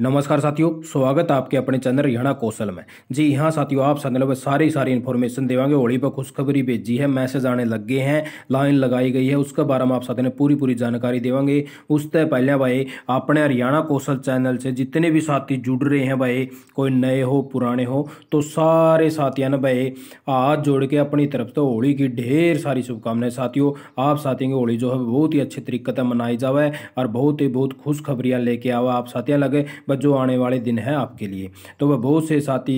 नमस्कार साथियों स्वागत है आपके अपने चैनल रिहाना कौशल में जी हाँ साथियों आप चैनल पर सारी सारी इन्फॉर्मेशन देवागे होली पर खुशखबरी भेजी है मैसेज आने लग गए हैं लाइन लगाई गई है उसके बारे में आप साथियों पूरी पूरी जानकारी देवेंगे उससे पहले भाई अपने हरियाणा कौशल चैनल से जितने भी साथी जुड़ रहे हैं भाई कोई नए हो पुराने हो तो सारे साथियों ने भाई हाथ जोड़ के अपनी तरफ से तो होली की ढेर सारी शुभकामनाएं साथियों आप साथियों की होली जो है बहुत ही अच्छे तरीके से मनाई जावा और बहुत ही बहुत खुशखबरियाँ लेके आवा आप साथियाँ लगे पर जो आने वाले दिन है आपके लिए तो वह बहुत से साथी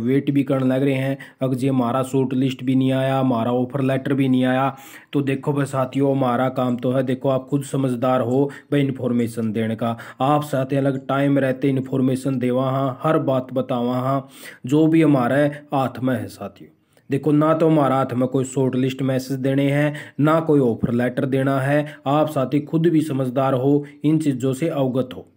वेट भी करने लग रहे हैं अगर जी हमारा सूट लिस्ट भी नहीं आया हमारा ऑफर लेटर भी नहीं आया तो देखो भाई साथियों हमारा काम तो है देखो आप खुद समझदार हो भाई इन्फॉर्मेशन देने का आप साथी अलग टाइम रहते इन्फॉर्मेशन देवा हाँ हर बात बतावा हाँ जो भी हमारा हाथ में है साथियों देखो ना तो हमारा हाथ में कोई शॉर्ट लिस्ट मैसेज देने हैं ना कोई ऑफर लेटर देना है आप साथी खुद भी समझदार हो इन चीज़ों से अवगत हो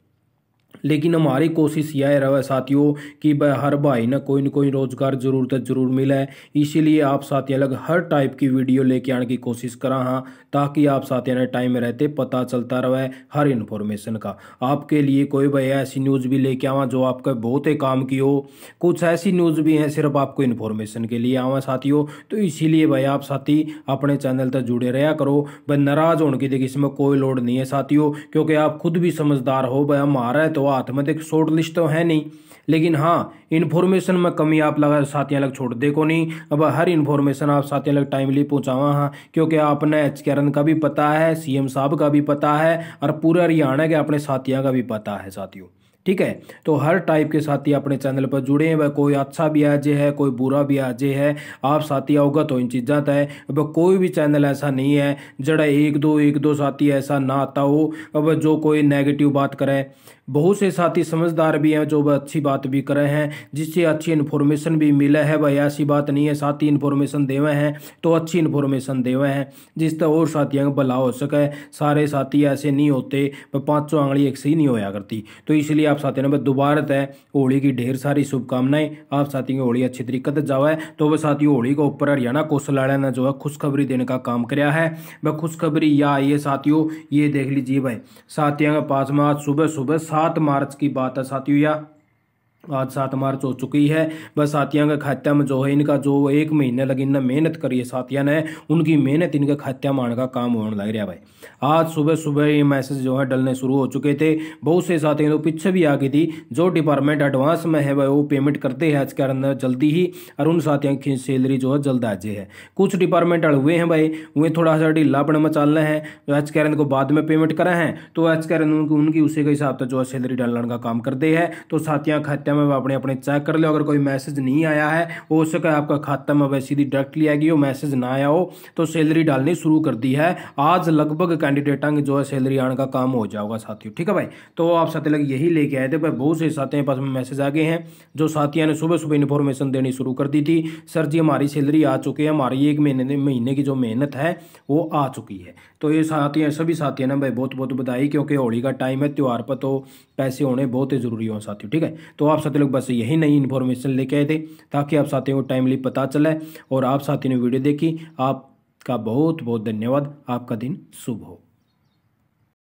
लेकिन हमारी कोशिश यह रहे साथियों कि हर भाई ना कोई ना कोई रोजगार ज़रूरत ज़रूर मिले इसीलिए आप साथियों अलग हर टाइप की वीडियो लेके आने की कोशिश करा हाँ ताकि आप साथियों ने टाइम रहते पता चलता रहे हर इन्फॉर्मेशन का आपके लिए कोई भाई ऐसी न्यूज़ भी लेके आवा जो आपका बहुत ही काम की हो कुछ ऐसी न्यूज़ भी हैं सिर्फ आपको इन्फॉर्मेशन के लिए आवा साथियों तो इसीलिए भाई आप साथी अपने चैनल तक जुड़े रहा करो भाई नाराज़ होने की देखिए इसमें कोई लोड नहीं है साथियों क्योंकि आप खुद भी समझदार हो भाई हमारा तो शुरुआत मतलब शॉर्ट लिस्ट तो है नहीं लेकिन हाँ इन्फॉर्मेशन में कमी आप लगा साथी अलग छोड़ देखो नहीं अब हर इन्फॉर्मेशन आप साथी अलग टाइमली पहुँचावा हाँ क्योंकि आपने एच के का भी पता है सीएम साहब का भी पता है और पूरे हरियाणा के अपने साथियों का भी पता है साथियों ठीक है तो हर टाइप के साथी अपने चैनल पर जुड़े हैं वह कोई अच्छा भी आजे है कोई बुरा भी आजे है आप साथी अवगत हो तो इन चीज़ों तय अब कोई भी चैनल ऐसा नहीं है जड़ा एक दो एक दो साथी ऐसा ना आता हो अब जो कोई नेगेटिव बात करे बहुत से साथी समझदार भी हैं जो वह अच्छी बात भी करे हैं जिससे अच्छी इन्फॉर्मेशन भी मिले है वह ऐसी बात नहीं है साथी इन्फॉर्मेशन देवे हैं तो अच्छी इन्फॉर्मेशन देवे हैं जिससे और साथियों का भला हो सके सारे साथी ऐसे नहीं होते पाँचों आंगड़ी एक से ही नहीं होया करती तो इसलिए आप साथियों ने दोबारा तय होली की ढेर सारी शुभकामनाएं आप साथियों की होली अच्छी तरीके से जावा है तो वह साथियों होली के ऊपर हरियाणा कौशलालय ने जो है खुशखबरी देने का काम कराया है वह खुशखबरी या ये साथियों ये देख लीजिए भाई साथियों के पास में आज सुबह सुबह सात मार्च की बात है साथियों या आज सात तो मार्च हो चुकी है वह साथियों के खात्या में जो है इनका जो एक महीने लगी इन्हें मेहनत करी है साथिया ने उनकी मेहनत इनके खात्या में आने का काम होने लग रहा भाई आज सुबह सुबह ये मैसेज जो है डलने शुरू हो चुके थे बहुत से साथियों तो पीछे भी आ गई थी जो डिपार्टमेंट एडवांस में है वह वो पेमेंट करते हैं आज के अंदर जल्दी ही और उन साथियों की सैलरी जो है जल्द आज है कुछ डिपार्टमेंट अड़ हुए हैं भाई वे थोड़ा सा ढीला पड़े में चल रहे हैं एच के को बाद में पेमेंट करा है तो एच के उनकी उसी के हिसाब से जो है सैलरी डालने का काम करते हैं तो साथियाँ खात्या खाते में अपने अपने चेक कर लो अगर कोई मैसेज नहीं आया है हो सके आपका खाता में वह सीधी डायरेक्टली आएगी वो मैसेज ना आया हो तो सैलरी डालनी शुरू कर दी है आज लगभग कैंडिडेटा की जो है सैलरी आने का काम हो जाओगा साथियों ठीक है भाई तो आप साथी लग यही लेके आए थे भाई बहुत से साथियों के पास में मैसेज आ गए हैं जो साथियों ने सुबह सुबह इन्फॉर्मेशन देनी शुरू कर दी थी सर जी हमारी सैलरी आ चुकी है हमारी एक महीने महीने की जो मेहनत है वो आ चुकी है तो ये साथियों सभी साथियों ने भाई बहुत बहुत बधाई क्योंकि होली का टाइम है त्यौहार पर तो पैसे होने बहुत ही ज़रूरी हो साथियों ठीक है तो आप आप साथी लोग बस यही नई इन्फॉर्मेशन लेके आए थे ताकि आप साथियों को टाइमली पता चले और आप साथी ने वीडियो देखी आपका बहुत बहुत धन्यवाद आपका दिन शुभ हो